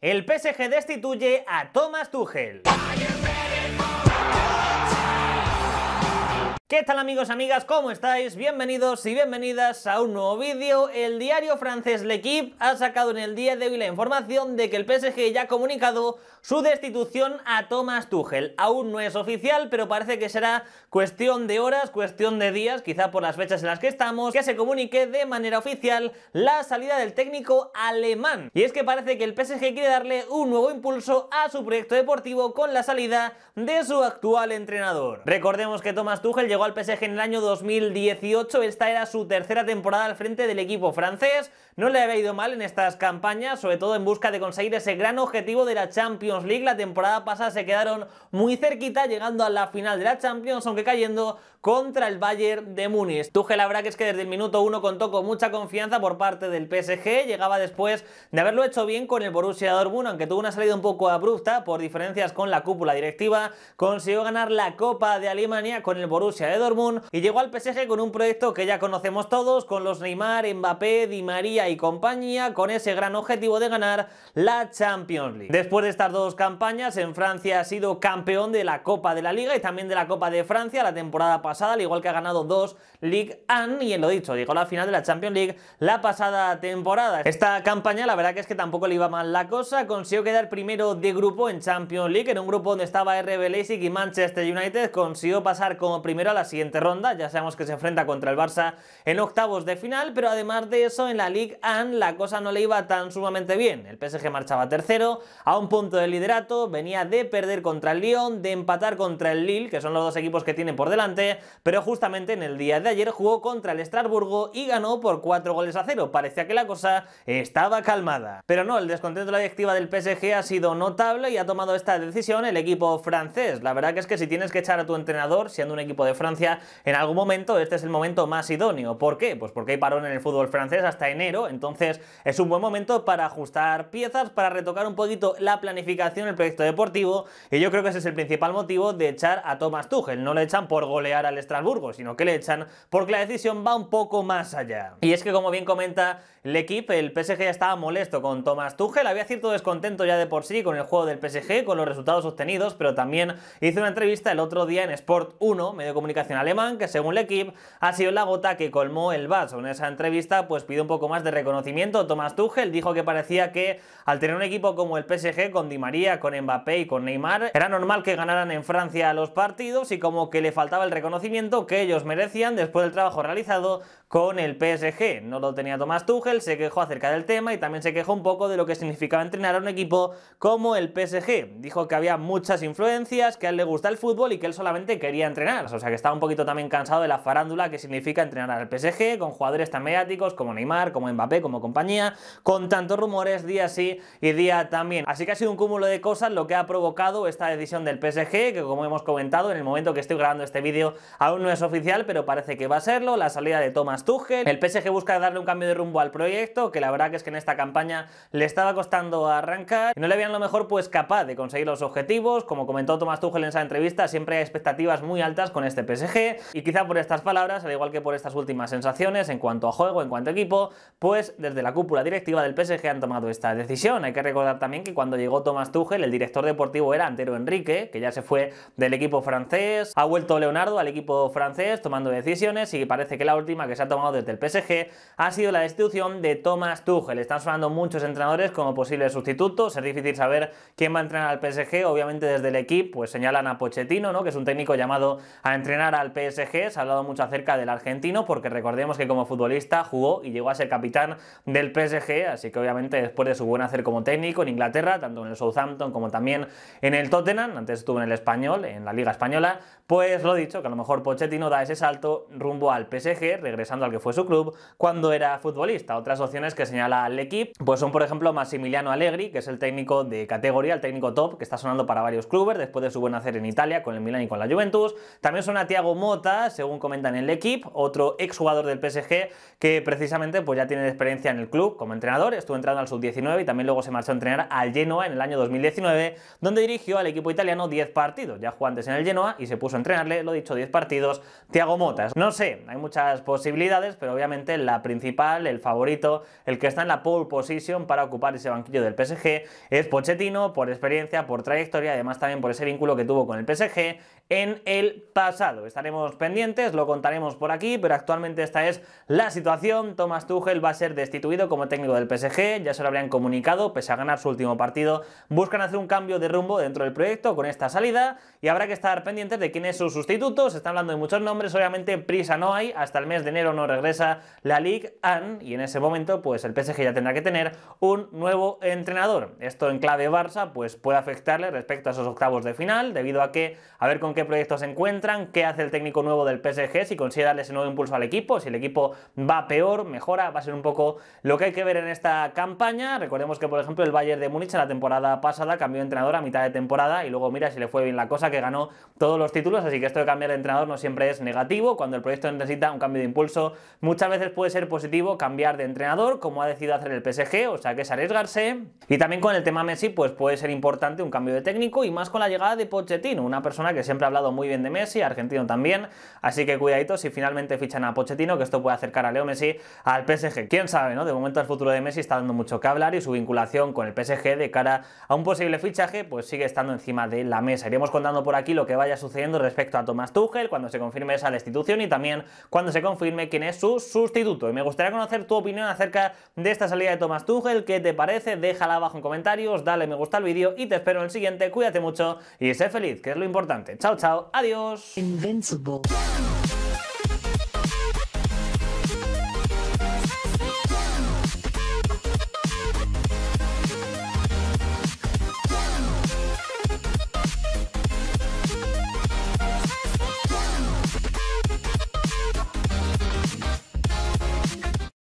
El PSG destituye a Thomas Tuchel. ¿Qué tal amigos, amigas? ¿Cómo estáis? Bienvenidos y bienvenidas a un nuevo vídeo. El diario francés L'Equipe ha sacado en el día de hoy la información de que el PSG ya ha comunicado su destitución a Thomas Tuchel. Aún no es oficial, pero parece que será cuestión de horas, cuestión de días, quizá por las fechas en las que estamos, que se comunique de manera oficial la salida del técnico alemán. Y es que parece que el PSG quiere darle un nuevo impulso a su proyecto deportivo con la salida de su actual entrenador. Recordemos que Thomas Tuchel llegó llegó al PSG en el año 2018, esta era su tercera temporada al frente del equipo francés, no le había ido mal en estas campañas, sobre todo en busca de conseguir ese gran objetivo de la Champions League, la temporada pasada se quedaron muy cerquita llegando a la final de la Champions, aunque cayendo contra el Bayern de Múnich. Tuje la verdad que es que desde el minuto 1 contó con mucha confianza por parte del PSG, llegaba después de haberlo hecho bien con el Borussia Dortmund, aunque tuvo una salida un poco abrupta por diferencias con la cúpula directiva, consiguió ganar la Copa de Alemania con el Borussia de Dortmund y llegó al PSG con un proyecto que ya conocemos todos, con los Neymar, Mbappé, Di María y compañía, con ese gran objetivo de ganar la Champions League. Después de estas dos campañas, en Francia ha sido campeón de la Copa de la Liga y también de la Copa de Francia la temporada pasada pasada, al igual que ha ganado dos League and, y en lo dicho, llegó a la final de la Champions League la pasada temporada. Esta campaña, la verdad que es que tampoco le iba mal la cosa, consiguió quedar primero de grupo en Champions League, en un grupo donde estaba RB Leipzig y Manchester United, consiguió pasar como primero a la siguiente ronda, ya sabemos que se enfrenta contra el Barça en octavos de final, pero además de eso, en la League and la cosa no le iba tan sumamente bien. El PSG marchaba tercero, a un punto de liderato, venía de perder contra el Lyon, de empatar contra el Lille, que son los dos equipos que tienen por delante, pero justamente en el día de ayer jugó contra el Estrasburgo y ganó por 4 goles a 0. Parecía que la cosa estaba calmada. Pero no, el descontento de la directiva del PSG ha sido notable y ha tomado esta decisión el equipo francés. La verdad que es que si tienes que echar a tu entrenador, siendo un equipo de Francia, en algún momento este es el momento más idóneo. ¿Por qué? Pues porque hay parón en el fútbol francés hasta enero, entonces es un buen momento para ajustar piezas, para retocar un poquito la planificación el proyecto deportivo y yo creo que ese es el principal motivo de echar a Thomas Tuchel. No le echan por golear al Estrasburgo, sino que le echan porque la decisión va un poco más allá. Y es que como bien comenta equipo el PSG ya estaba molesto con Thomas Tuchel, había cierto descontento ya de por sí con el juego del PSG, con los resultados obtenidos, pero también hizo una entrevista el otro día en Sport 1, medio de comunicación alemán, que según equipo ha sido la gota que colmó el vaso. En esa entrevista pues pide un poco más de reconocimiento Thomas Tuchel, dijo que parecía que al tener un equipo como el PSG con Di María, con Mbappé y con Neymar, era normal que ganaran en Francia los partidos y como que le faltaba el reconocimiento conocimiento que ellos merecían después del trabajo realizado con el PSG. No lo tenía Tomás Tuchel, se quejó acerca del tema y también se quejó un poco de lo que significaba entrenar a un equipo como el PSG. Dijo que había muchas influencias, que a él le gusta el fútbol y que él solamente quería entrenar. O sea que estaba un poquito también cansado de la farándula que significa entrenar al PSG, con jugadores tan mediáticos como Neymar, como Mbappé, como compañía, con tantos rumores día sí y día también. Así que ha sido un cúmulo de cosas lo que ha provocado esta decisión del PSG, que como hemos comentado en el momento que estoy grabando este vídeo Aún no es oficial, pero parece que va a serlo, la salida de Thomas Tuchel. El PSG busca darle un cambio de rumbo al proyecto, que la verdad que es que en esta campaña le estaba costando arrancar no le habían lo mejor pues capaz de conseguir los objetivos. Como comentó Thomas Tuchel en esa entrevista, siempre hay expectativas muy altas con este PSG y quizá por estas palabras, al igual que por estas últimas sensaciones en cuanto a juego, en cuanto a equipo, pues desde la cúpula directiva del PSG han tomado esta decisión. Hay que recordar también que cuando llegó Thomas Tuchel, el director deportivo era Antero Enrique, que ya se fue del equipo francés, ha vuelto Leonardo al equipo francés tomando decisiones y parece que la última que se ha tomado desde el PSG ha sido la destitución de Thomas Tuchel. Están sonando muchos entrenadores como posibles sustitutos, es difícil saber quién va a entrenar al PSG, obviamente desde el equipo pues señalan a Pochettino, ¿no? que es un técnico llamado a entrenar al PSG, se ha hablado mucho acerca del argentino porque recordemos que como futbolista jugó y llegó a ser capitán del PSG, así que obviamente después de su buen hacer como técnico en Inglaterra, tanto en el Southampton como también en el Tottenham, antes estuvo en el español, en la Liga Española, pues lo dicho, que a lo mejor mejor Pochettino da ese salto rumbo al PSG, regresando al que fue su club cuando era futbolista. Otras opciones que señala el equipo pues son, por ejemplo, Massimiliano Allegri, que es el técnico de categoría, el técnico top, que está sonando para varios clubes después de su buen hacer en Italia con el Milan y con la Juventus. También suena Thiago Mota, según comentan en el equipo, otro exjugador del PSG que precisamente pues ya tiene experiencia en el club como entrenador, estuvo entrando al sub-19 y también luego se marchó a entrenar al Genoa en el año 2019, donde dirigió al equipo italiano 10 partidos. Ya jugantes en el Genoa y se puso a entrenarle, lo dicho, 10 partidos partidos Tiago Motas. No sé, hay muchas posibilidades, pero obviamente la principal, el favorito, el que está en la pole position para ocupar ese banquillo del PSG es Pochettino por experiencia, por trayectoria, además también por ese vínculo que tuvo con el PSG en el pasado. Estaremos pendientes, lo contaremos por aquí, pero actualmente esta es la situación. Thomas Tuchel va a ser destituido como técnico del PSG, ya se lo habrían comunicado, pese a ganar su último partido, buscan hacer un cambio de rumbo dentro del proyecto con esta salida y habrá que estar pendientes de quién es su sustituto hablando de muchos nombres, obviamente prisa no hay, hasta el mes de enero no regresa la Ligue 1 y en ese momento pues el PSG ya tendrá que tener un nuevo entrenador. Esto en clave Barça pues puede afectarle respecto a esos octavos de final, debido a que a ver con qué proyectos se encuentran, qué hace el técnico nuevo del PSG, si consigue darle ese nuevo impulso al equipo, si el equipo va peor, mejora, va a ser un poco lo que hay que ver en esta campaña. Recordemos que por ejemplo el Bayern de Múnich en la temporada pasada cambió de entrenador a mitad de temporada y luego mira si le fue bien la cosa que ganó todos los títulos, así que esto de cambiar de no siempre es negativo, cuando el proyecto necesita un cambio de impulso, muchas veces puede ser positivo cambiar de entrenador, como ha decidido hacer el PSG, o sea que es arriesgarse. Y también con el tema Messi, pues puede ser importante un cambio de técnico y más con la llegada de Pochettino, una persona que siempre ha hablado muy bien de Messi, argentino también, así que cuidadito si finalmente fichan a Pochettino, que esto puede acercar a Leo Messi al PSG. ¿Quién sabe, no? De momento el futuro de Messi está dando mucho que hablar y su vinculación con el PSG de cara a un posible fichaje, pues sigue estando encima de la mesa. Iremos contando por aquí lo que vaya sucediendo respecto a Tomás Tuchel cuando se confirme esa destitución y también cuando se confirme quién es su sustituto. Y me gustaría conocer tu opinión acerca de esta salida de Thomas Tuchel, ¿qué te parece? Déjala abajo en comentarios, dale me gusta al vídeo y te espero en el siguiente. Cuídate mucho y sé feliz, que es lo importante. Chao, chao, adiós.